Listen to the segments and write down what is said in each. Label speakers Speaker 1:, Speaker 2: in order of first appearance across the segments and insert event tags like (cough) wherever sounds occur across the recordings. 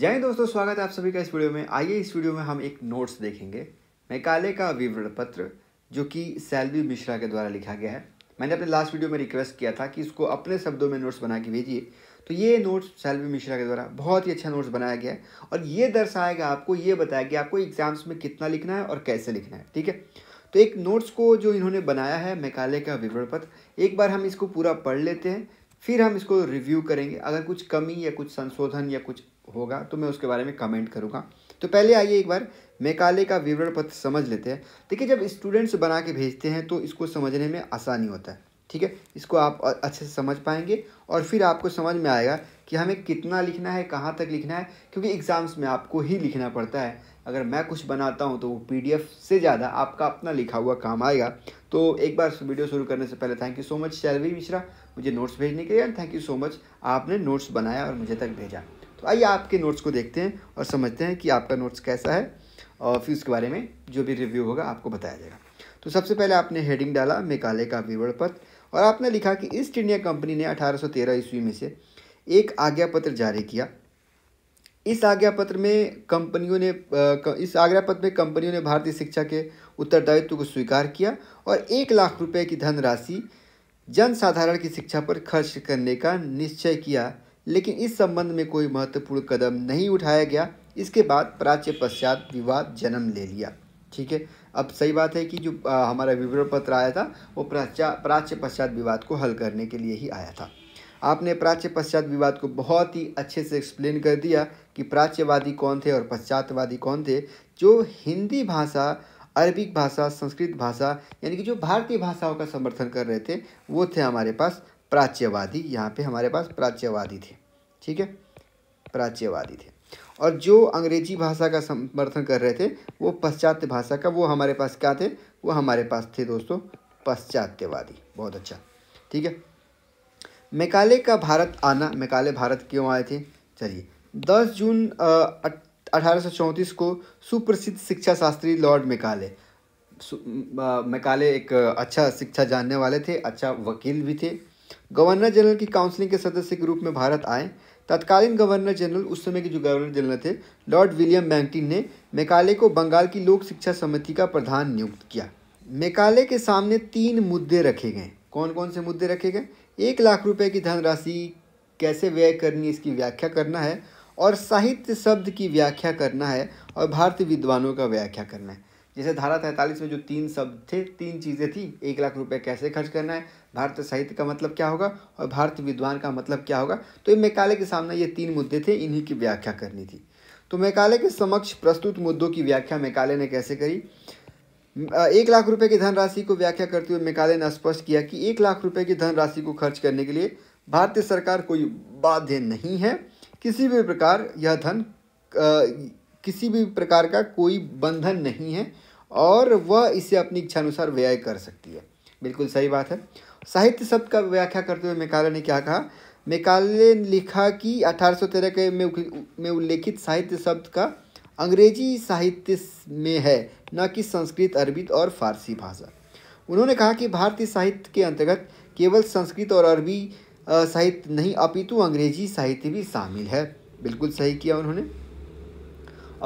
Speaker 1: जय दोस्तों स्वागत है आप सभी का इस वीडियो में आइए इस वीडियो में हम एक नोट्स देखेंगे मैकाले का विवरण पत्र जो कि सैलवी मिश्रा के द्वारा लिखा गया है मैंने अपने लास्ट वीडियो में रिक्वेस्ट किया था कि इसको अपने शब्दों में नोट्स बना के भेजिए तो ये नोट्स सैलवी मिश्रा के द्वारा बहुत ही अच्छा नोट्स बनाया गया है और ये दर्शाएगा आपको ये बताया कि आपको एग्जाम्स में कितना लिखना है और कैसे लिखना है ठीक है तो एक नोट्स को जो इन्होंने बनाया है मैकाले का विवरण पत्र एक बार हम इसको पूरा पढ़ लेते हैं फिर हम इसको रिव्यू करेंगे अगर कुछ कमी या कुछ संशोधन या कुछ होगा तो मैं उसके बारे में कमेंट करूँगा तो पहले आइए एक बार मेकाले का विवरण पत्र समझ लेते हैं देखिए जब स्टूडेंट्स बना के भेजते हैं तो इसको समझने में आसानी होता है ठीक है इसको आप अच्छे से समझ पाएंगे और फिर आपको समझ में आएगा कि हमें कितना लिखना है कहाँ तक लिखना है क्योंकि एग्ज़ाम्स में आपको ही लिखना पड़ता है अगर मैं कुछ बनाता हूँ तो वो पी से ज़्यादा आपका अपना लिखा हुआ काम आएगा तो एक बार वीडियो शुरू करने से पहले thank you so much Shailvi Mishra मुझे नोट्स भेजने के लिए and thank you so much आपने नोट्स बनाया और मुझे तक भेजा तो आइए आपके नोट्स को देखते हैं और समझते हैं कि आपका नोट्स कैसा है और फिर उसके बारे में जो भी रिव्यू होगा आपको बताया जाएगा तो सबसे पहले आपने हेडिंग डाला मेकाले का विवरण पत्र और आपने लिखा कि ईस्ट इंडिया कंपनी ने 1813 ईस्वी में से एक आज्ञा पत्र जारी किया इस आज्ञा पत्र में कंपनियों ने इस आज्ञा पत्र में कंपनियों ने भारतीय शिक्षा के उत्तरदायित्व को स्वीकार किया और एक लाख रुपए की धनराशि जनसाधारण की शिक्षा पर खर्च करने का निश्चय किया लेकिन इस संबंध में कोई महत्वपूर्ण कदम नहीं उठाया गया इसके बाद प्राच्य पश्चात विवाद जन्म ले लिया ठीक है अब सही बात है कि जो आ, हमारा विवरण पत्र आया था वो प्राचा प्राच्य पश्चात विवाद को हल करने के लिए ही आया था आपने प्राच्य पश्चात विवाद को बहुत ही अच्छे से एक्सप्लेन कर दिया कि प्राच्यवादी कौन थे और पश्चातवादी कौन थे जो हिंदी भाषा अरबिक भाषा संस्कृत भाषा यानी कि जो भारतीय भाषाओं का समर्थन कर रहे थे वो थे हमारे पास प्राच्यवादी यहाँ पे हमारे पास प्राच्यवादी थे ठीक है प्राच्यवादी थे और जो अंग्रेजी भाषा का समर्थन कर रहे थे वो पाश्चात्य भाषा का वो हमारे पास क्या थे वो हमारे पास थे दोस्तों पाश्चात्यवादी बहुत अच्छा ठीक है मेकाले का भारत आना मेकाले भारत क्यों आए थे चलिए दस जून अठारह को सुप्रसिद्ध शिक्षा शास्त्री लॉर्ड मेकाले मेकाले एक अच्छा शिक्षा जानने वाले थे अच्छा वकील भी थे गवर्नर जनरल की काउंसिलिंग के सदस्य के रूप में भारत आए तत्कालीन गवर्नर जनरल उस समय के जो गवर्नर जनरल थे लॉर्ड विलियम बैंटिन ने मेकाले को बंगाल की लोक शिक्षा समिति का प्रधान नियुक्त किया मेकाले के सामने तीन मुद्दे रखे गए कौन कौन से मुद्दे रखे गए एक लाख रुपए की धनराशि कैसे व्यय करनी इसकी व्याख्या करना है और साहित्य शब्द की व्याख्या करना है और भारतीय विद्वानों का व्याख्या करना है जैसे धारा तैंतालीस में जो तीन शब्द थे तीन चीज़ें थी एक लाख रुपए कैसे खर्च करना है भारत साहित्य का मतलब क्या होगा और भारत विद्वान का मतलब क्या होगा तो ये मैकाले के सामने ये तीन मुद्दे थे इन्हीं की व्याख्या करनी थी तो मेकाले के समक्ष प्रस्तुत मुद्दों की व्याख्या मेकाले ने कैसे करी एक लाख रुपए की धनराशि को व्याख्या करते हुए मेकाले ने स्पष्ट किया कि एक लाख रुपए की धनराशि को खर्च करने के लिए भारतीय सरकार कोई बाध्य नहीं है किसी भी प्रकार यह धन किसी भी प्रकार का कोई बंधन नहीं है और वह इसे अपनी इच्छानुसार व्यय कर सकती है बिल्कुल सही बात है साहित्य शब्द का व्याख्या करते हुए मेकाले ने क्या कहा मेकाले ने लिखा कि अठारह के में उल्लेखित साहित्य शब्द का अंग्रेजी साहित्य में है न कि संस्कृत अरबी और फारसी भाषा उन्होंने कहा कि भारतीय साहित्य के अंतर्गत केवल संस्कृत और अरबी साहित्य नहीं अपितु अंग्रेजी साहित्य भी शामिल है बिल्कुल सही किया उन्होंने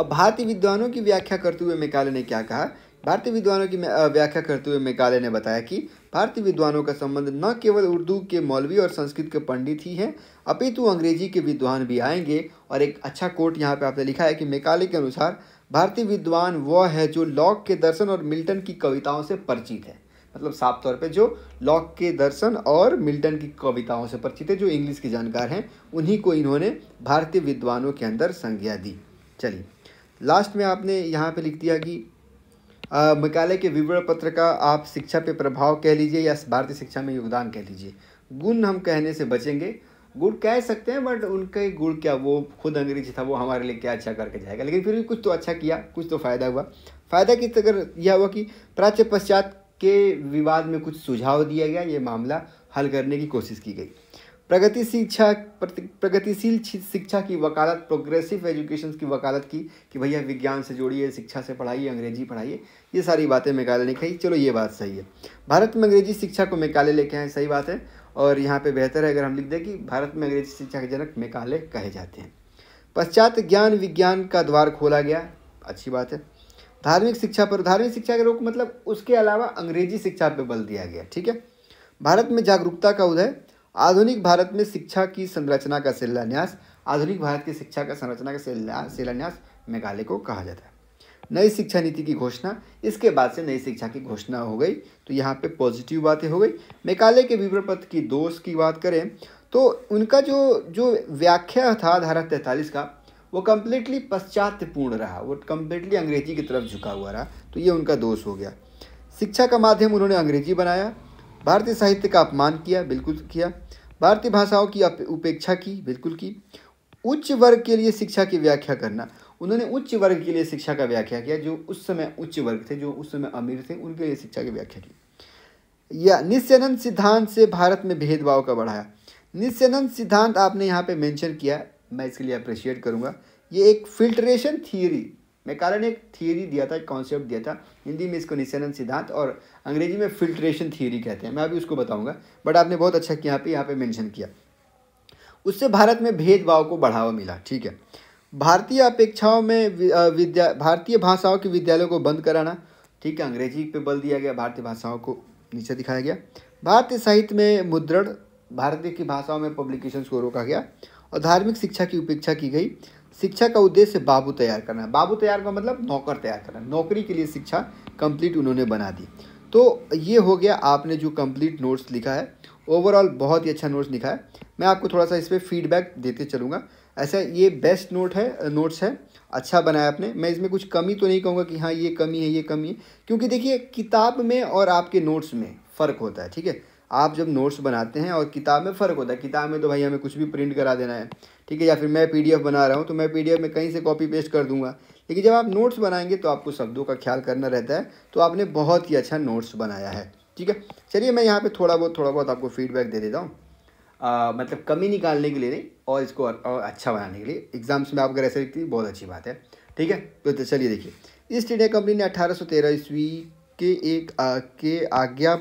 Speaker 1: और भारतीय विद्वानों की व्याख्या करते हुए मेकाले ने क्या कहा भारतीय विद्वानों की व्याख्या करते हुए मेघालय ने बताया कि भारतीय विद्वानों का संबंध न केवल उर्दू के मौलवी और संस्कृत के पंडित ही हैं अपितु अंग्रेजी के विद्वान भी आएंगे और एक अच्छा कोट यहाँ पे आपने लिखा है कि मेघालय के अनुसार भारतीय विद्वान वह है जो लॉक के दर्शन और मिल्टन की कविताओं से परिचित है मतलब साफ तौर पर जो लॉक के दर्शन और मिल्टन की कविताओं से परिचित है जो इंग्लिश के जानकार हैं उन्हीं को इन्होंने भारतीय विद्वानों के अंदर संज्ञा दी चलिए लास्ट में आपने यहाँ पर लिख दिया कि मकाले के विवरण पत्र का आप शिक्षा पे प्रभाव कह लीजिए या भारतीय शिक्षा में योगदान कह लीजिए गुण हम कहने से बचेंगे गुण कह सकते हैं बट उनके गुण क्या वो खुद अंग्रेजी था वो हमारे लिए क्या अच्छा करके जाएगा लेकिन फिर भी कुछ तो अच्छा किया कुछ तो फ़ायदा हुआ फ़ायदा की अगर यह हुआ कि प्राच्य पश्चात के विवाद में कुछ सुझाव दिया गया ये मामला हल करने की कोशिश की गई प्रगति शिक्षा प्रगतिशील शिक्षा की वकालत प्रोग्रेसिव एजुकेशन की वकालत की कि भैया विज्ञान से जोड़िए शिक्षा से पढ़ाइए अंग्रेजी पढ़ाइए ये सारी बातें मेकाले ने कही चलो ये बात सही है भारत में अंग्रेजी शिक्षा को मेकाले लेके आए सही बात है और यहाँ पे बेहतर है अगर हम लिख दें कि भारत में अंग्रेजी शिक्षा के जनक मेकाले कहे जाते हैं पश्चात ज्ञान विज्ञान का द्वार खोला गया अच्छी बात है धार्मिक शिक्षा पर धार्मिक शिक्षा के रोक मतलब उसके अलावा अंग्रेजी शिक्षा पर बल दिया गया ठीक है भारत में जागरूकता का उदय आधुनिक भारत में शिक्षा की संरचना का शिलान्यास आधुनिक भारत की शिक्षा का संरचना का शिलान्यास मेघालय को कहा जाता है नई शिक्षा नीति की घोषणा इसके बाद से नई शिक्षा की घोषणा हो गई तो यहाँ पे पॉजिटिव बातें हो गई मेघालय के विवरण पत्र की दोष की बात करें तो उनका जो जो व्याख्या था धारा तैंतालीस का वो कम्प्लीटली पश्चात्यपूर्ण रहा वो कम्प्लीटली अंग्रेजी की तरफ झुका हुआ रहा तो ये उनका दोष हो गया शिक्षा का माध्यम उन्होंने अंग्रेजी बनाया भारतीय साहित्य का अपमान किया बिल्कुल किया भारतीय भाषाओं की उपेक्षा की बिल्कुल की उच्च वर्ग के लिए शिक्षा की व्याख्या करना उन्होंने उच्च वर्ग के लिए शिक्षा का व्याख्या किया जो उस समय उच्च वर्ग थे जो उस समय अमीर थे उनके लिए शिक्षा की व्याख्या की या निस्यानंद सिद्धांत से भारत में भेदभाव का बढ़ाया निस्यानंद सिद्धांत आपने यहाँ पे मेंशन किया मैं इसके लिए अप्रिशिएट करूँगा ये एक फिल्ट्रेशन थियरी मैं कारण एक थियोरी दिया था एक कॉन्सेप्ट दिया था हिंदी में इसको निशानन सिद्धांत और अंग्रेजी में फिल्ट्रेशन थियोरी कहते हैं मैं अभी उसको बताऊंगा बट आपने बहुत अच्छा यहाँ यहाँ पे मेंशन किया उससे भारत में भेदभाव को बढ़ावा मिला ठीक है भारतीय अपेक्षाओं में विद्या भारतीय भाषाओं के विद्यालयों को बंद कराना ठीक है अंग्रेजी पे बल दिया गया भारतीय भाषाओं को नीचे दिखाया गया भारतीय साहित्य में मुद्रण भारतीय की भाषाओं में पब्लिकेशंस को रोका गया और धार्मिक शिक्षा की उपेक्षा की गई शिक्षा का उद्देश्य बाबू तैयार करना है बाबू तैयार का मतलब नौकर तैयार करना नौकरी के लिए शिक्षा कंप्लीट उन्होंने बना दी तो ये हो गया आपने जो कंप्लीट नोट्स लिखा है ओवरऑल बहुत ही अच्छा नोट्स लिखा है मैं आपको थोड़ा सा इस पर फीडबैक देते चलूँगा ऐसा ये बेस्ट नोट है नोट्स है अच्छा बनाया आपने मैं इसमें कुछ कमी तो नहीं कहूँगा कि हाँ ये कमी है ये कमी है क्योंकि देखिए किताब में और आपके नोट्स में फ़र्क होता है ठीक है आप जब नोट्स बनाते हैं और किताब में फ़र्क होता है किताब में तो भाई हमें कुछ भी प्रिंट करा देना है ठीक है या फिर मैं पीडीएफ बना रहा हूँ तो मैं पीडीएफ में कहीं से कॉपी पेस्ट कर दूंगा लेकिन जब आप नोट्स बनाएंगे तो आपको शब्दों का ख्याल करना रहता है तो आपने बहुत ही अच्छा नोट्स बनाया है ठीक है चलिए मैं यहाँ पर थोड़ा बहुत थोड़ा बहुत आपको फीडबैक दे देता हूँ मतलब कमी निकालने के लिए नहीं और इसको और, अच्छा बनाने के लिए एग्ज़ाम्स में आप अगर ऐसे लिखती बहुत अच्छी बात है ठीक है तो, तो चलिए देखिए ईस्ट इंडिया कंपनी ने अठारह सौ तेरह ईस्वी के एक आ, के आज्ञा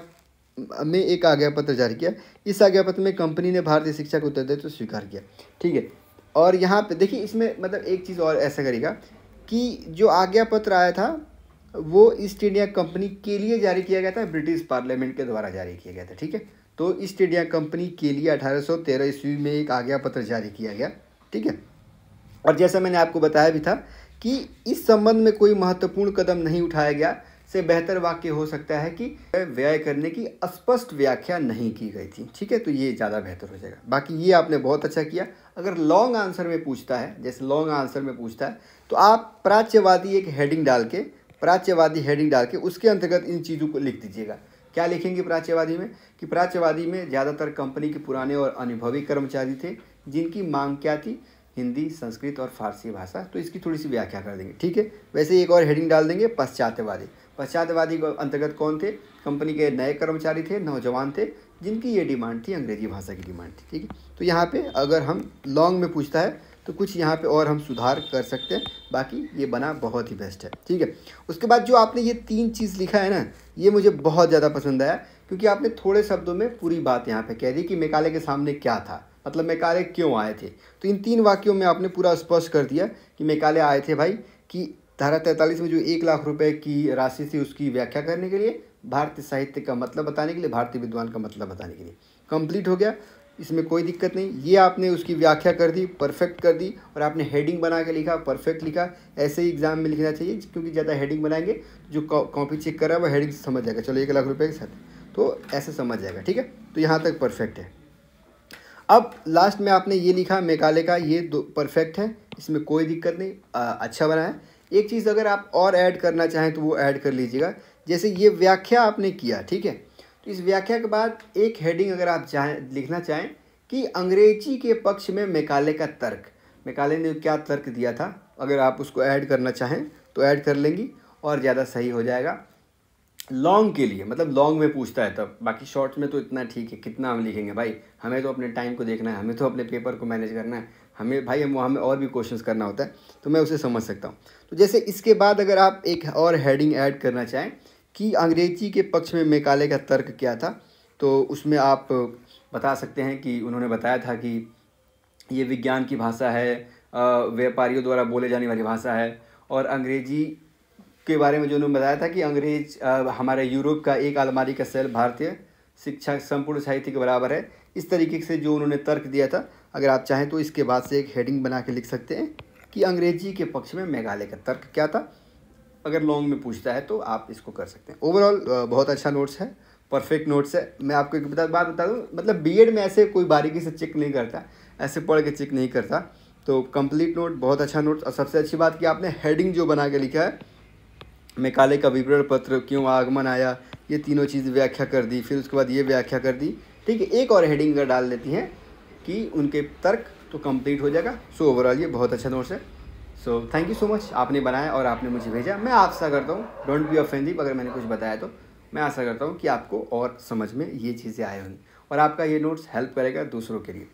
Speaker 1: में एक आज्ञा पत्र जारी किया इस आज्ञा पत्र में कंपनी ने भारतीय शिक्षा को उत्तरदायित्व तो स्वीकार किया ठीक है और यहाँ पे देखिए इसमें मतलब एक चीज़ और ऐसा करेगा कि जो आज्ञा पत्र आया था वो ईस्ट इंडिया कंपनी के लिए जारी किया गया था ब्रिटिश पार्लियामेंट के द्वारा जारी किया गया था ठीक है तो ईस्ट इंडिया कंपनी के लिए अठारह ईस्वी में एक आज्ञा पत्र जारी किया गया ठीक है और जैसा मैंने आपको बताया भी था कि इस संबंध में कोई महत्वपूर्ण कदम नहीं उठाया गया से बेहतर वाक्य हो सकता है कि व्यय करने की स्पष्ट व्याख्या नहीं की गई थी ठीक है तो ये ज़्यादा बेहतर हो जाएगा बाकी ये आपने बहुत अच्छा किया अगर लॉन्ग आंसर में पूछता है जैसे लॉन्ग आंसर में पूछता है तो आप प्राच्यवादी एक हेडिंग डाल के प्राच्यवादी हेडिंग डाल के उसके अंतर्गत इन चीज़ों को लिख दीजिएगा क्या लिखेंगे प्राच्यवादी में कि प्राच्यवादी में ज़्यादातर कंपनी के पुराने और अनुभवी कर्मचारी थे जिनकी मांग क्या थी हिंदी संस्कृत और फारसी भाषा तो इसकी थोड़ी सी व्याख्या कर देंगे ठीक है वैसे एक और हेडिंग डाल देंगे पश्चात्यवादी पश्चातवादी अंतर्गत कौन थे कंपनी के नए कर्मचारी थे नौजवान थे जिनकी ये डिमांड थी अंग्रेजी भाषा की डिमांड थी ठीक है तो यहाँ पे अगर हम लॉन्ग में पूछता है तो कुछ यहाँ पे और हम सुधार कर सकते हैं बाकी ये बना बहुत ही बेस्ट है ठीक है उसके बाद जो आपने ये तीन चीज़ लिखा है ना ये मुझे बहुत ज़्यादा पसंद आया क्योंकि आपने थोड़े शब्दों में पूरी बात यहाँ पर कह दी कि मेकाले के सामने क्या था मतलब मेकाले क्यों आए थे तो इन तीन वाक्यों में आपने पूरा स्पष्ट कर दिया कि मेकाले आए थे भाई कि धारा तैंतालीस में जो एक लाख रुपए की राशि थी उसकी व्याख्या करने के लिए भारतीय साहित्य का मतलब बताने के लिए भारतीय विद्वान का मतलब बताने के लिए कंप्लीट हो गया इसमें कोई दिक्कत नहीं ये आपने उसकी व्याख्या कर दी परफेक्ट कर दी और आपने हेडिंग बना के लिखा परफेक्ट लिखा ऐसे ही एग्जाम में लिखना चाहिए क्योंकि ज़्यादा हेडिंग बनाएंगे जो कॉपी चेक कर रहा है वो हेडिंग समझ जाएगा चलो एक लाख रुपये के साथ तो ऐसे समझ जाएगा ठीक है तो यहाँ तक परफेक्ट है अब लास्ट में आपने ये लिखा मेकाले का ये दो परफेक्ट है इसमें कोई दिक्कत नहीं आ, अच्छा बना है एक चीज़ अगर आप और ऐड करना चाहें तो वो ऐड कर लीजिएगा जैसे ये व्याख्या आपने किया ठीक है तो इस व्याख्या के बाद एक हेडिंग अगर आप चाहें लिखना चाहें कि अंग्रेजी के पक्ष में मेकाले का तर्क मेकाले ने क्या तर्क दिया था अगर आप उसको ऐड करना चाहें तो ऐड कर लेंगी और ज़्यादा सही हो जाएगा लॉन्ग के लिए मतलब लॉन्ग में पूछता है तब बाकी शॉर्ट्स में तो इतना ठीक है कितना हम लिखेंगे भाई हमें तो अपने टाइम को देखना है हमें तो अपने पेपर को मैनेज करना है हमें भाई हम वहाँ में और भी क्वेश्चंस करना होता है तो मैं उसे समझ सकता हूँ तो जैसे इसके बाद अगर आप एक और हेडिंग ऐड करना चाहें कि अंग्रेजी के पक्ष में मेकाले का तर्क क्या था तो उसमें आप बता सकते हैं कि उन्होंने बताया था कि ये विज्ञान की भाषा है व्यापारियों द्वारा बोले जाने वाली भाषा है और अंग्रेजी के बारे में जो उन्होंने बताया था कि अंग्रेज हमारे यूरोप का एक आलमारी का सेल भारतीय शिक्षा संपूर्ण साहित्य के बराबर है इस तरीके से जो उन्होंने तर्क दिया था अगर आप चाहें तो इसके बाद से एक हेडिंग बना के लिख सकते हैं कि अंग्रेजी के पक्ष में मेघालय का तर्क क्या था अगर लॉन्ग में पूछता है तो आप इसको कर सकते हैं ओवरऑल बहुत अच्छा नोट्स है परफेक्ट नोट्स है मैं आपको एक बता बात बता दूँ मतलब बी में ऐसे कोई बारीकी से चेक नहीं करता ऐसे पढ़ के चेक नहीं करता तो कंप्लीट नोट बहुत अच्छा नोट और सबसे अच्छी बात कि आपने हेडिंग जो बना के लिखा है मेकाले का विवरण पत्र क्यों आगमन आया ये तीनों चीज़ व्याख्या कर दी फिर उसके बाद ये व्याख्या कर दी ठीक है एक और हेडिंग अगर डाल देती हैं कि उनके तर्क तो कंप्लीट हो जाएगा सो so, ओवरऑल ये बहुत अच्छा नोट्स है so thank you so much आपने बनाया और आपने मुझे भेजा मैं आशा करता हूँ डोंट बी ऑफेंसिव अगर मैंने कुछ बताया तो मैं आशा करता हूँ कि आपको और समझ में ये चीज़ें आए होंगी और आपका ये नोट्स हेल्प करेगा दूसरों के लिए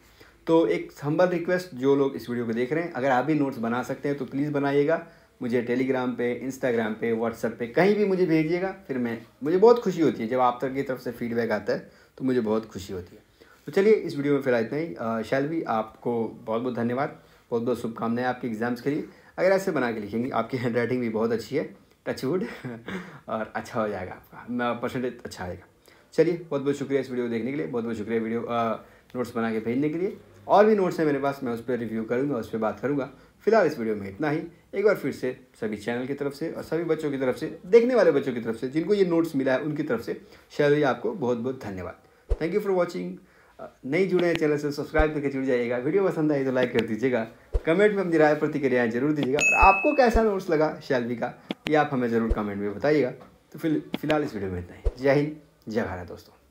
Speaker 1: तो एक संबल रिक्वेस्ट जो लोग इस वीडियो को देख रहे हैं अगर आप भी नोट्स बना सकते हैं तो प्लीज़ बनाइएगा मुझे टेलीग्राम पे इंस्टाग्राम पे व्हाट्सएप पे कहीं भी मुझे भेजिएगा फिर मैं मुझे बहुत खुशी होती है जब आप तक की तरफ से फीडबैक आता है तो मुझे बहुत खुशी होती है तो चलिए इस वीडियो में फिलहाल इतना ही शैल भी आपको बहुत बहुत धन्यवाद बहुत बहुत शुभकामनाएं आपके एग्ज़ाम्स के लिए अगर ऐसे बना के लिखेंगे आपकी हैंड राइटिंग भी बहुत अच्छी है टचवुड (laughs) और अच्छा हो जाएगा आपका परसेंटेज अच्छा आएगा चलिए बहुत बहुत शुक्रिया इस वीडियो को देखने के लिए बहुत बहुत शुक्रिया वीडियो नोट्स बना के भेजने के लिए और भी नोट्स हैं मेरे पास मैं उस पर रिव्यू करूँगा उस पर बात करूँगा फिलहाल इस वीडियो में इतना ही एक बार फिर से सभी चैनल की तरफ से और सभी बच्चों की तरफ से देखने वाले बच्चों की तरफ से जिनको ये नोट्स मिला है उनकी तरफ से शायद आपको बहुत बहुत धन्यवाद थैंक यू फॉर वॉचिंग नहीं जुड़े हैं चैनल से सब्सक्राइब करके जुड़ जाइएगा वीडियो पसंद आए तो लाइक कर दीजिएगा कमेंट में अपनी राय प्रतिक्रियाएँ जरूर दीजिएगा और आपको कैसा नोट्स लगा शैलवी का ये आप हमें ज़रूर कमेंट में बताइएगा तो फिलहाल इस वीडियो में इतना ही जय हिंद जय भारत दोस्तों